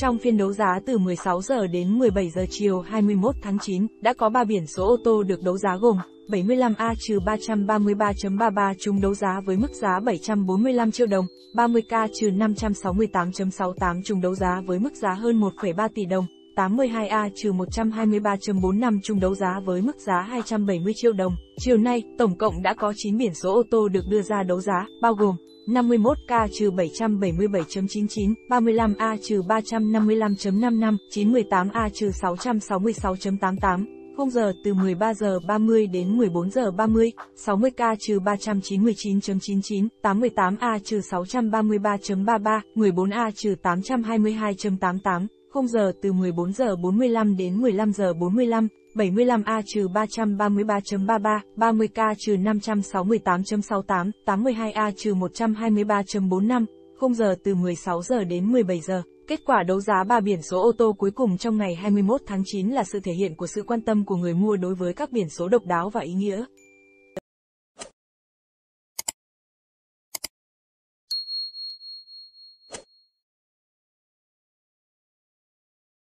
Trong phiên đấu giá từ 16 giờ đến 17 giờ chiều 21 tháng 9, đã có 3 biển số ô tô được đấu giá gồm 75A-333.33 chung đấu giá với mức giá 745 triệu đồng, 30K-568.68 chung đấu giá với mức giá hơn 1,3 tỷ đồng, 82A-123-45 chung đấu giá với mức giá 270 triệu đồng. Chiều nay, tổng cộng đã có 9 biển số ô tô được đưa ra đấu giá, bao gồm 51K-777.99, 35A-355.55, 98A-666.88, 0 giờ từ 13 giờ 30 đến 14 giờ 30, 60K trừ 399.99, 88A trừ 633.33, 14A trừ 822.88, khung giờ từ 14 giờ 45 đến 15 giờ 45, 75A 333.33, 30K 568.68, 82A 123.45, khung giờ từ 16 giờ đến 17 giờ. Kết quả đấu giá 3 biển số ô tô cuối cùng trong ngày 21 tháng 9 là sự thể hiện của sự quan tâm của người mua đối với các biển số độc đáo và ý nghĩa.